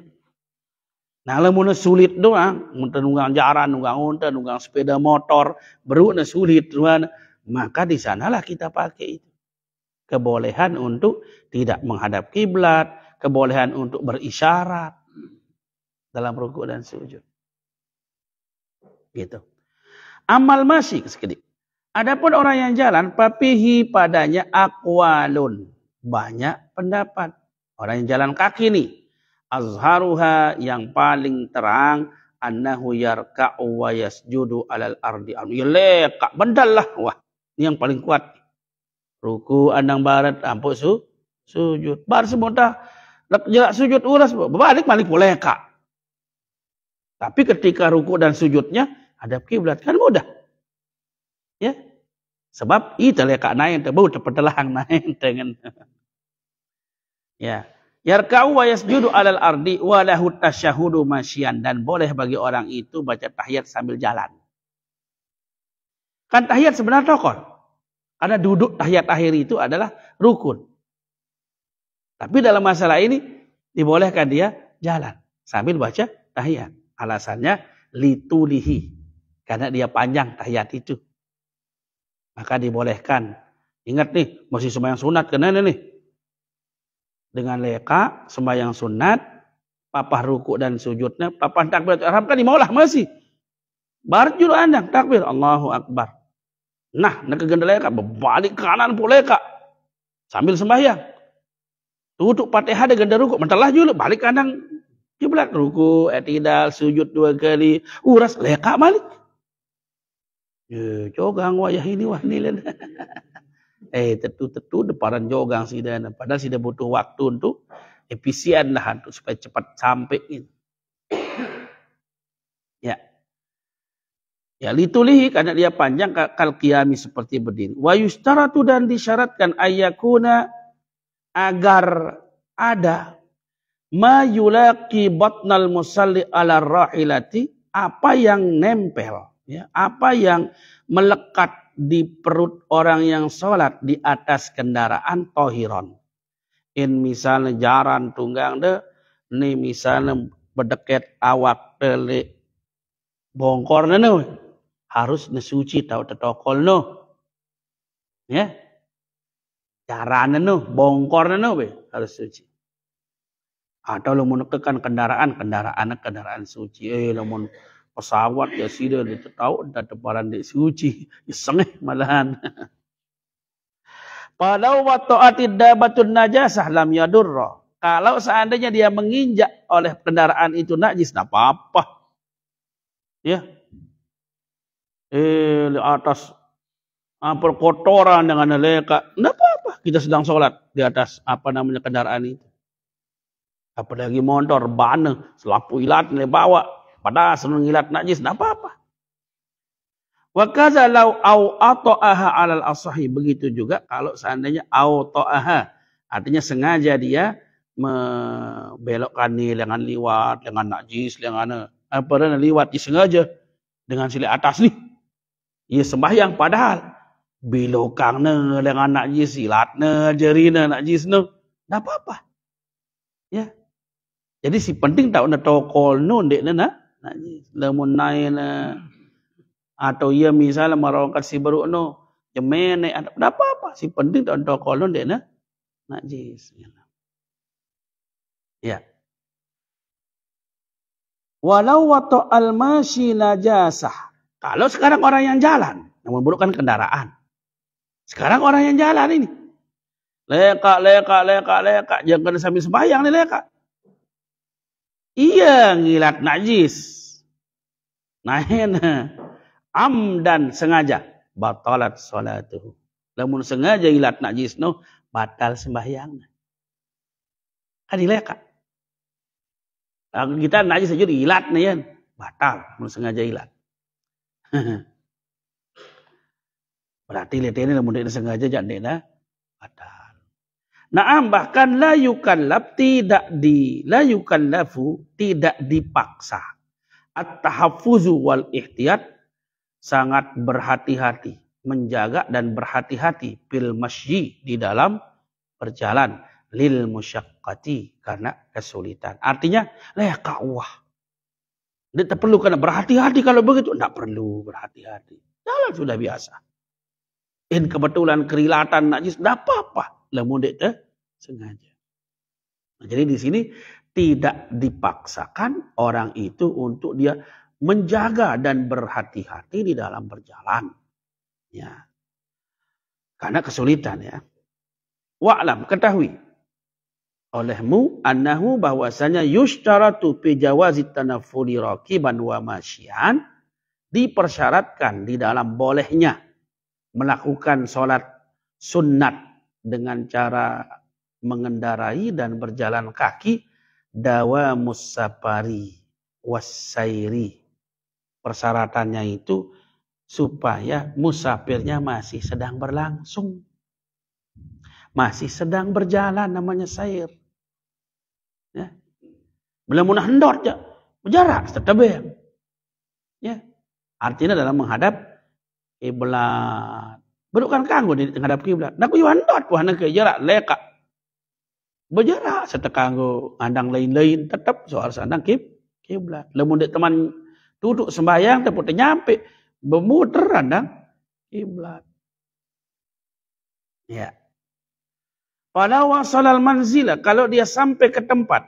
Nah, lamun sulit doang, muntah nunggang jaran, nunggang unta, nunggang sepeda motor, beru sulit doang, maka di sanalah kita pakai itu. Kebolehan untuk tidak menghadap kiblat, kebolehan untuk berisyarat dalam ruku dan sujud. Gitu. Amal masih sekedik. Adapun orang yang jalan, papihi padanya akwalun. Banyak pendapat. Orang yang jalan kaki nih. Azharuha yang paling terang. Annahu yarka'u wa yasjudu alal ardi. Yeleka, bendal lah. Wah, ini yang paling kuat. Ruku andang barat, ampuk su, sujud. Bar semudah, jelak sujud uras. Balik balik boleh kak. Tapi ketika ruku dan sujudnya hadap kiblat kan mudah. Ya. Sebab itu le kak nain te bau tepetelang nain dengan. Ya. Yarka'u wa yasjudu alal ardi wa lahu tasyahudu masyian. Dan boleh bagi orang itu baca tahiyat sambil jalan. Kan tahiyat sebenarnya rokon. Karena duduk tahiyat akhir itu adalah rukun. Tapi dalam masalah ini dibolehkan dia jalan sambil baca tahiyat. Alasannya litulihi. Karena dia panjang tahiyat itu. maka dibolehkan. Ingat nih, masih sembahyang sunat kena ini nih. Dengan leka, sembahyang sunat, papah ruku dan sujudnya, papah takbir itu haram kan dimaulah masih. Barat juru anda, takbir, Allahu Akbar. Nah, nak kegenda leka, berbalik kanan pun leka. Sambil sembahyang. Tutup patih dia genda ruku, mentelah juru, balik kanan. Kiblat ruku, etidal, sujud dua kali, uras leka balik. Ya, jogang wayah ini wah ini lah. eh tentu-tentu deparan jogang sih dan padahal sih butuh waktu untuk efisien lah untuk supaya cepat sampai gitu. ya. Ya litulihi karena dia panjang kal kiami seperti berdiri. Wa yustaratu dan disyaratkan ayakuna agar ada ma yulaqi batnal musalli ala rahilati apa yang nempel Ya, apa yang melekat di perut orang yang sholat di atas kendaraan tohiron. In misalnya jaran tunggang de, ini misalnya berdeket awak pele bongkor no. Harus nesuci tahu tetokol no. Ya. Jaran no, bongkor no harus suci. Atau lo menekan kendaraan, kendaraan kendaraan suci. Eh, lo pesawat ya sida dia tahu dah teparan di suci ya malahan Padahal wata'ati batun najasah lam yadurra. Kalau seandainya dia menginjak oleh kendaraan itu najis, tidak apa-apa. Ya. Eh, di atas apa ah, kotoran dengan leka, tidak apa-apa. Kita sedang sholat di atas apa namanya kendaraan itu. Apalagi motor, baneng, selapu ilat, bawa. Padahal sebelum ngilat najis, tidak apa-apa. Wa kaza lau au ato'aha alal asahi. Begitu juga kalau seandainya au ato'aha. Artinya sengaja dia membelokkan nil dengan liwat, dengan najis, dengan eh, apa dan liwat sengaja dengan sila atas ni. Ia sembahyang padahal bilokang ne dengan najis silat ne jari ne najis ne. tidak apa-apa. Ya. Jadi si penting tak nak tokol nun dek ne nak naik naina atau ia misalnya marongkat si baru no jemene ada apa apa si penting dan kolon dia na najis ya walau wato almashi najasah kalau sekarang orang yang jalan yang memburukkan kendaraan sekarang orang yang jalan ini leka leka leka leka jangan sambil sembahyang nih leka iya ngilat najis Nah, Nahina dan sengaja batalat salatuhu. Namun sengaja ilat najis noh batal sembahyang. Kadilah kak. kita najis aja ilat nayan batal mun sengaja ilat. Berarti lihat ini namun dia sengaja jadi dah batal. Naam bahkan layukan lap tidak di layukan lafu tidak dipaksa. at-tahaffuzu wal ihtiyat sangat berhati-hati, menjaga dan berhati-hati fil masjid di dalam berjalan lil musyaqqati karena kesulitan. Artinya leh lekawah. Tidak perlu karena berhati-hati kalau begitu. Tidak perlu berhati-hati. Jalan sudah biasa. In kebetulan kerilatan najis, tidak apa-apa. Namun dia sengaja. Nah, jadi di sini tidak dipaksakan orang itu untuk dia menjaga dan berhati-hati di dalam berjalan. Ya. Karena kesulitan ya. Wa'lam ketahui olehmu annahu bahwasanya yushtaratu fi jawazi tanaffuli rakiban wa masyian dipersyaratkan di dalam bolehnya melakukan sholat sunat dengan cara mengendarai dan berjalan kaki dawa musapari wasairi. Persyaratannya itu supaya musafirnya masih sedang berlangsung. Masih sedang berjalan namanya sair. Ya. Belum mau hendor ya. Berjarak Ya. Artinya dalam menghadap kiblat. Berukan kanggo di menghadap kiblat. Naku yuhan wahana ke jarak leka berjarak setekanggo andang lain-lain tetap soal sandang kib kiblat Lemun dek teman duduk sembahyang tepuk nyampe bermuter andang kiblat ya pada wasalal manzila kalau dia sampai ke tempat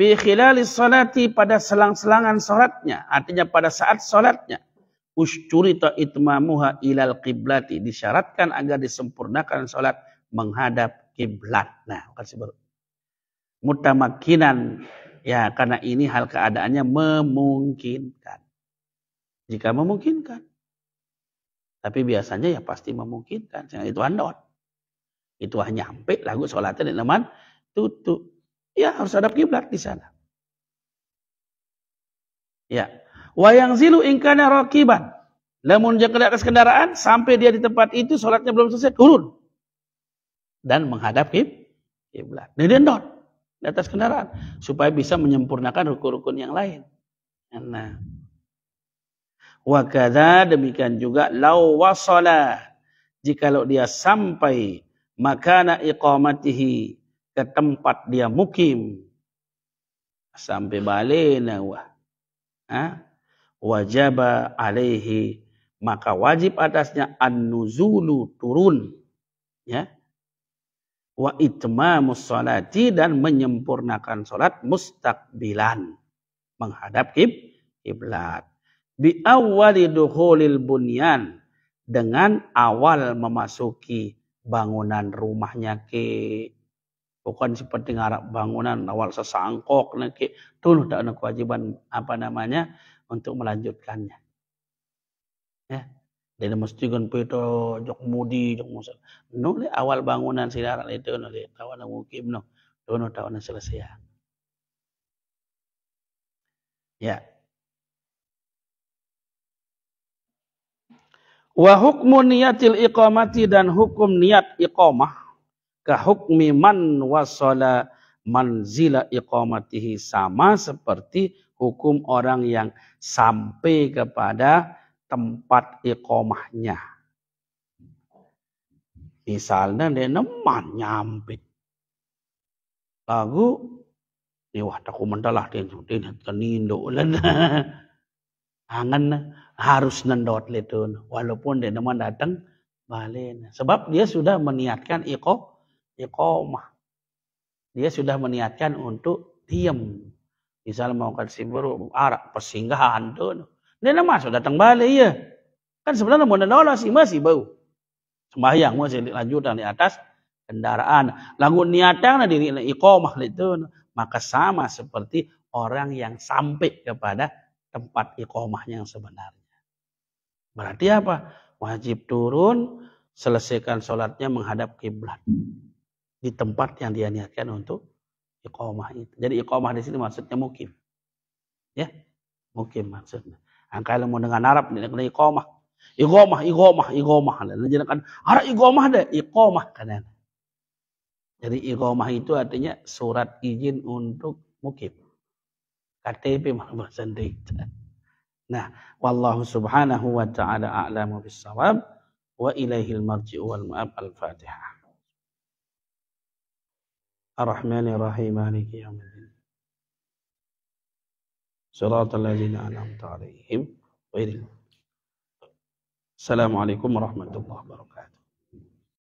fi khilali salati pada selang-selangan salatnya artinya pada saat salatnya uscurita itmamuha ilal kiblati disyaratkan agar disempurnakan salat menghadap kiblat nah kasih mutamakinan ya karena ini hal keadaannya memungkinkan jika memungkinkan tapi biasanya ya pasti memungkinkan jangan itu handot itu hanya nyampe lagu sholatnya di teman tutup ya harus hadap kiblat di sana ya wayang zilu ingkana rakiban namun jika ke atas kendaraan sampai dia di tempat itu sholatnya belum selesai turun dan menghadap kiblat. Ini dendot di atas kendaraan supaya bisa menyempurnakan rukun-rukun yang lain. Nah, wakada demikian juga lau wasala jikalau dia sampai makana iqamatihi ke tempat dia mukim sampai balena wah ha? wajaba alaihi maka wajib atasnya an-nuzulu turun ya wa itmamus musolati dan menyempurnakan solat mustakbilan menghadap kiblat bi awwali dukhulil bunyan dengan awal memasuki bangunan rumahnya ke bukan seperti ngarap bangunan awal sesangkok nake tuh tak ada kewajiban apa namanya untuk melanjutkannya ya dari mesti kan peto jok mudi jok musal nuli awal bangunan sinaran itu nuli tawana mukim no dono tawana selesai ya ya wa hukmu niyatil iqamati dan hukum niat iqamah ka hukmi man wasala manzila iqamatihi sama seperti hukum orang yang sampai kepada tempat ikomahnya. Misalnya dia neman nyampe. Lagu wah aku mendalah dia dia tenindo lan. Angan harus nendot letun walaupun dia neman datang balen. Sebab dia sudah meniatkan iko ikomah. Dia sudah meniatkan untuk diam. Misal mau kasih baru arak persinggahan tuh dia nak masuk datang balik ya Kan sebenarnya mau lolos masih bau. Sembahyang masih lanjutan di atas kendaraan. Lagu niatnya diri iqamah itu maka sama seperti orang yang sampai kepada tempat iqamah yang sebenarnya. Berarti apa? Wajib turun, selesaikan sholatnya menghadap kiblat di tempat yang dia niatkan untuk iqamah itu. Jadi iqamah di sini maksudnya mukim. Ya, mukim maksudnya. Angka ilmu dengan Arab ni kena iqamah. Iqamah, iqamah, iqamah. Lalu jadi kan arah iqamah deh, iqamah kanan. Jadi iqamah itu artinya surat izin untuk mukim. KTP mah sendiri. Nah, wallahu subhanahu wa ta'ala a'lamu bisawab wa ilaihil marji'u wal ma'ab al-fatihah. الرحمن الرحيم مالك يوم صراط الذين أنعمت عليهم غير السلام عليكم ورحمة الله وبركاته